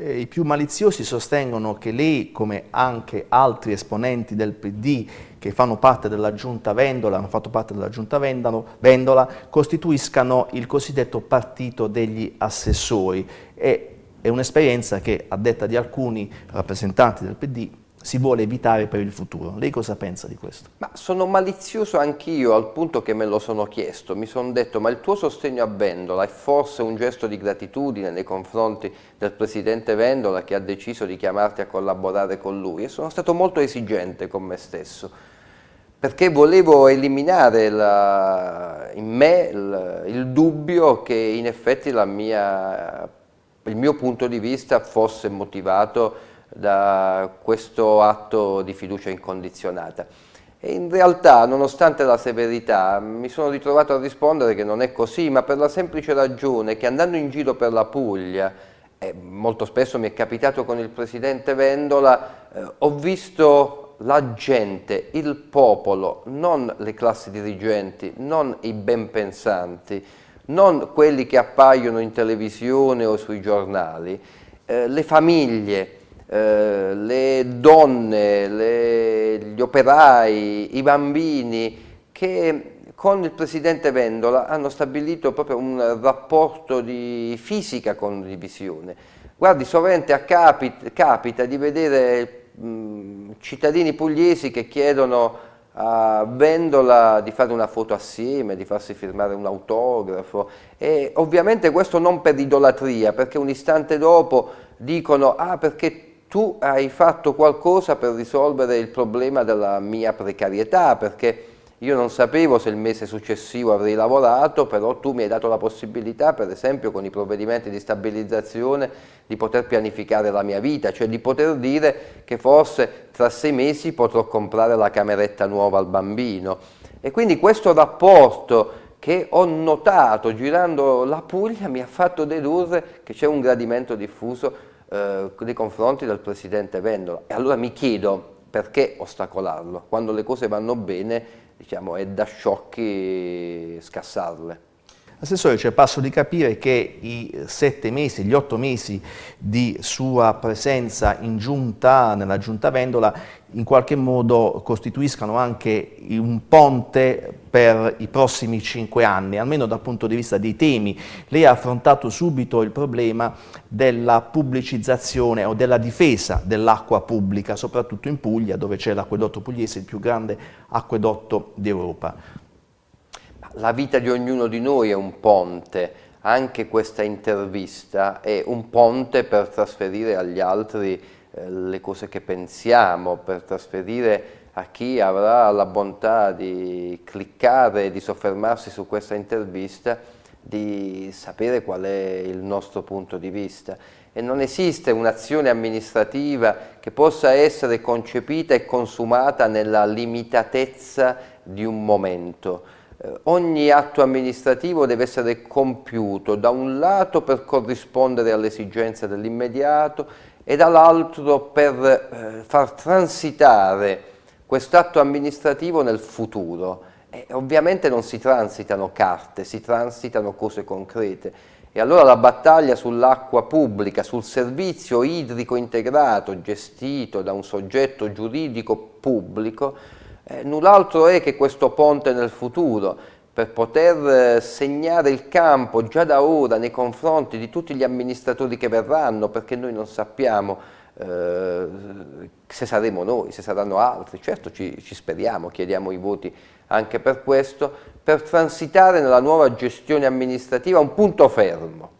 I più maliziosi sostengono che lei, come anche altri esponenti del PD che fanno parte della giunta Vendola, hanno fatto parte della giunta Vendola, costituiscano il cosiddetto partito degli assessori. E è un'esperienza che, a detta di alcuni rappresentanti del PD, si vuole evitare per il futuro. Lei cosa pensa di questo? Ma sono malizioso anch'io al punto che me lo sono chiesto, mi sono detto ma il tuo sostegno a Vendola è forse un gesto di gratitudine nei confronti del presidente Vendola che ha deciso di chiamarti a collaborare con lui e sono stato molto esigente con me stesso perché volevo eliminare la, in me il, il dubbio che in effetti mia, il mio punto di vista fosse motivato da questo atto di fiducia incondizionata. E in realtà, nonostante la severità, mi sono ritrovato a rispondere che non è così, ma per la semplice ragione che andando in giro per la Puglia, eh, molto spesso mi è capitato con il presidente Vendola, eh, ho visto la gente, il popolo, non le classi dirigenti, non i ben pensanti, non quelli che appaiono in televisione o sui giornali, eh, le famiglie, eh, le donne, le, gli operai, i bambini che con il presidente Vendola hanno stabilito proprio un rapporto di fisica condivisione. Guardi, sovente a capita di vedere mh, cittadini pugliesi che chiedono a Vendola di fare una foto assieme, di farsi firmare un autografo e ovviamente questo non per idolatria perché un istante dopo dicono ah perché tu hai fatto qualcosa per risolvere il problema della mia precarietà, perché io non sapevo se il mese successivo avrei lavorato, però tu mi hai dato la possibilità, per esempio, con i provvedimenti di stabilizzazione, di poter pianificare la mia vita, cioè di poter dire che forse tra sei mesi potrò comprare la cameretta nuova al bambino. E quindi questo rapporto che ho notato girando la Puglia mi ha fatto dedurre che c'è un gradimento diffuso eh, nei confronti del Presidente Vendola. E allora mi chiedo perché ostacolarlo? Quando le cose vanno bene diciamo, è da sciocchi scassarle. Assessore, ci cioè, passo di capire che i sette mesi, gli otto mesi di sua presenza in giunta, nella giunta Vendola, in qualche modo costituiscano anche un ponte per i prossimi cinque anni, almeno dal punto di vista dei temi. Lei ha affrontato subito il problema della pubblicizzazione o della difesa dell'acqua pubblica, soprattutto in Puglia, dove c'è l'acquedotto pugliese, il più grande acquedotto d'Europa la vita di ognuno di noi è un ponte, anche questa intervista è un ponte per trasferire agli altri eh, le cose che pensiamo, per trasferire a chi avrà la bontà di cliccare e di soffermarsi su questa intervista di sapere qual è il nostro punto di vista e non esiste un'azione amministrativa che possa essere concepita e consumata nella limitatezza di un momento eh, ogni atto amministrativo deve essere compiuto da un lato per corrispondere alle esigenze dell'immediato e dall'altro per eh, far transitare quest'atto amministrativo nel futuro. E ovviamente non si transitano carte, si transitano cose concrete. E allora la battaglia sull'acqua pubblica, sul servizio idrico integrato gestito da un soggetto giuridico pubblico, eh, null'altro è che questo ponte nel futuro per poter eh, segnare il campo già da ora nei confronti di tutti gli amministratori che verranno, perché noi non sappiamo eh, se saremo noi, se saranno altri, certo ci, ci speriamo, chiediamo i voti anche per questo, per transitare nella nuova gestione amministrativa un punto fermo,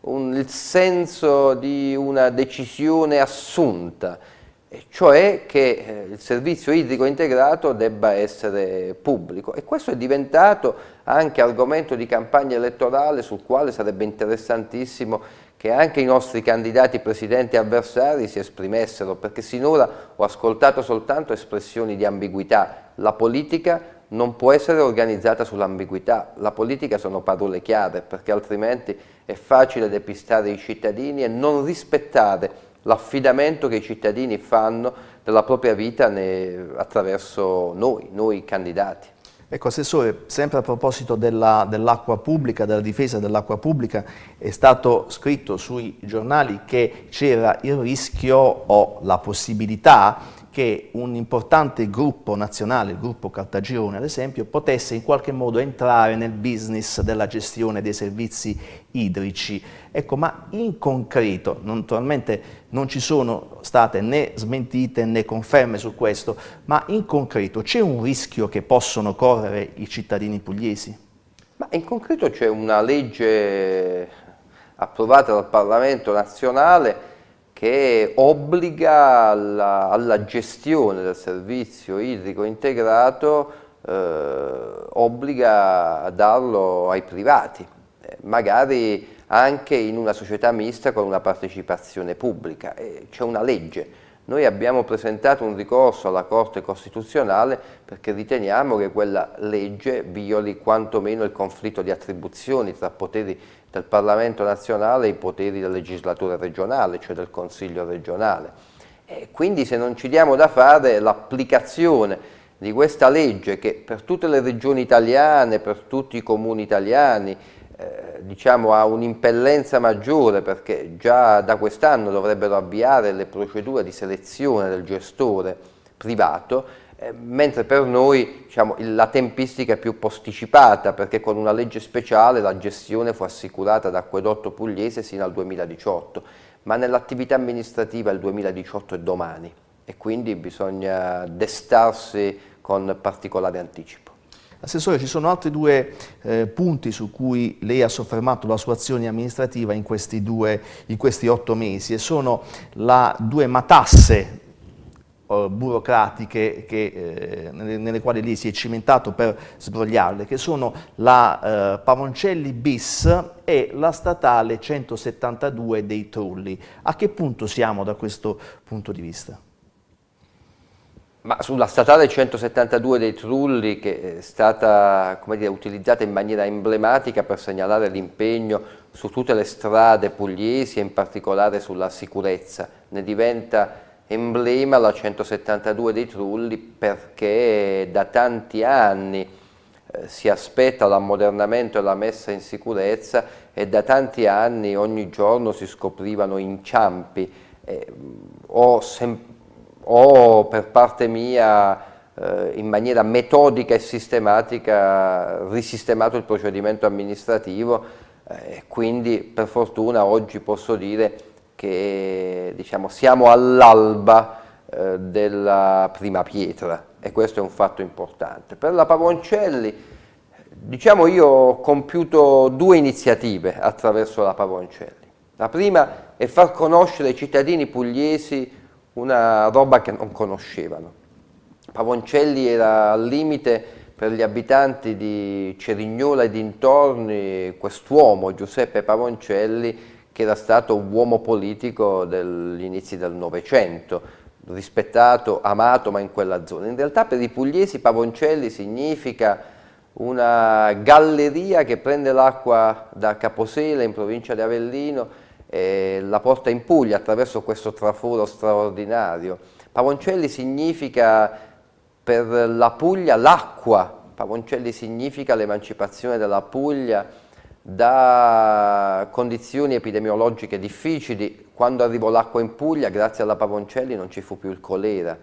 un, il senso di una decisione assunta, cioè che eh, il servizio idrico integrato debba essere pubblico e questo è diventato anche argomento di campagna elettorale sul quale sarebbe interessantissimo che anche i nostri candidati presidenti avversari si esprimessero, perché sinora ho ascoltato soltanto espressioni di ambiguità. La politica non può essere organizzata sull'ambiguità, la politica sono parole chiare, perché altrimenti è facile depistare i cittadini e non rispettare l'affidamento che i cittadini fanno della propria vita ne, attraverso noi, noi candidati. Ecco Assessore, sempre a proposito dell'acqua dell pubblica, della difesa dell'acqua pubblica, è stato scritto sui giornali che c'era il rischio o la possibilità che un importante gruppo nazionale, il gruppo Cartagirone ad esempio, potesse in qualche modo entrare nel business della gestione dei servizi idrici. Ecco, ma in concreto, naturalmente non ci sono state né smentite né conferme su questo, ma in concreto c'è un rischio che possono correre i cittadini pugliesi? Ma in concreto c'è una legge approvata dal Parlamento nazionale che obbliga alla, alla gestione del servizio idrico integrato, eh, obbliga a darlo ai privati, eh, magari anche in una società mista con una partecipazione pubblica. Eh, c'è una legge noi abbiamo presentato un ricorso alla Corte Costituzionale perché riteniamo che quella legge violi quantomeno il conflitto di attribuzioni tra poteri del Parlamento nazionale e i poteri del legislatore regionale, cioè del Consiglio regionale. E quindi se non ci diamo da fare l'applicazione di questa legge che per tutte le regioni italiane, per tutti i comuni italiani, eh, diciamo, ha un'impellenza maggiore perché già da quest'anno dovrebbero avviare le procedure di selezione del gestore privato, eh, mentre per noi diciamo, la tempistica è più posticipata perché con una legge speciale la gestione fu assicurata da Acquedotto Pugliese sino al 2018, ma nell'attività amministrativa il 2018 è domani e quindi bisogna destarsi con particolare anticipo. Assessore, ci sono altri due eh, punti su cui lei ha soffermato la sua azione amministrativa in questi, due, in questi otto mesi e sono le due matasse eh, burocratiche che, eh, nelle quali lì si è cimentato per sbrogliarle, che sono la eh, Pavoncelli bis e la statale 172 dei Trulli. A che punto siamo da questo punto di vista? Ma sulla statale 172 dei Trulli che è stata dire, utilizzata in maniera emblematica per segnalare l'impegno su tutte le strade pugliesi e in particolare sulla sicurezza, ne diventa emblema la 172 dei Trulli perché da tanti anni eh, si aspetta l'ammodernamento e la messa in sicurezza e da tanti anni ogni giorno si scoprivano inciampi eh, o sempre ho per parte mia eh, in maniera metodica e sistematica risistemato il procedimento amministrativo eh, e quindi per fortuna oggi posso dire che diciamo, siamo all'alba eh, della prima pietra e questo è un fatto importante. Per la Pavoncelli diciamo io ho compiuto due iniziative attraverso la Pavoncelli. La prima è far conoscere ai cittadini pugliesi una roba che non conoscevano. Pavoncelli era al limite per gli abitanti di Cerignola e dintorni, quest'uomo Giuseppe Pavoncelli, che era stato un uomo politico degli inizi del Novecento, rispettato, amato, ma in quella zona. In realtà per i pugliesi Pavoncelli significa una galleria che prende l'acqua da Caposela in provincia di Avellino eh, la porta in Puglia attraverso questo traforo straordinario. Pavoncelli significa per la Puglia l'acqua, Pavoncelli significa l'emancipazione della Puglia da condizioni epidemiologiche difficili. Quando arrivò l'acqua in Puglia, grazie alla Pavoncelli, non ci fu più il colera,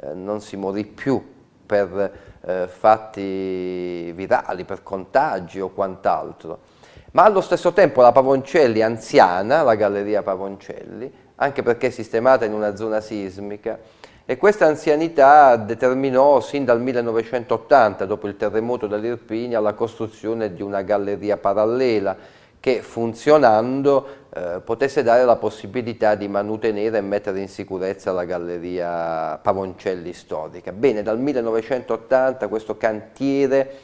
eh, non si morì più per eh, fatti virali, per contagi o quant'altro ma allo stesso tempo la Pavoncelli anziana, la Galleria Pavoncelli, anche perché è sistemata in una zona sismica, e questa anzianità determinò sin dal 1980, dopo il terremoto dell'Irpinia, la costruzione di una galleria parallela che funzionando eh, potesse dare la possibilità di mantenere e mettere in sicurezza la galleria Pavoncelli storica. Bene, dal 1980 questo cantiere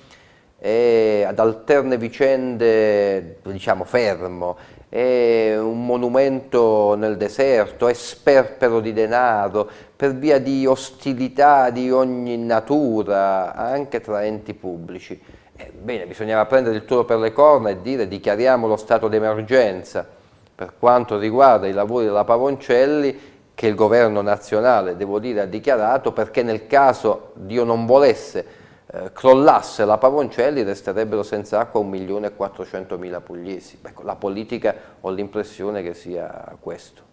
e ad alterne vicende, diciamo, fermo, è un monumento nel deserto, è sperpero di denaro per via di ostilità di ogni natura, anche tra enti pubblici. Ebbene, eh, bisognava prendere il toro per le corna e dire dichiariamo lo stato d'emergenza per quanto riguarda i lavori della Pavoncelli che il governo nazionale, devo dire, ha dichiarato perché nel caso Dio non volesse eh, crollasse la Pavoncelli resterebbero senza acqua 1.400.000 pugliesi. Ecco, la politica ho l'impressione che sia questo.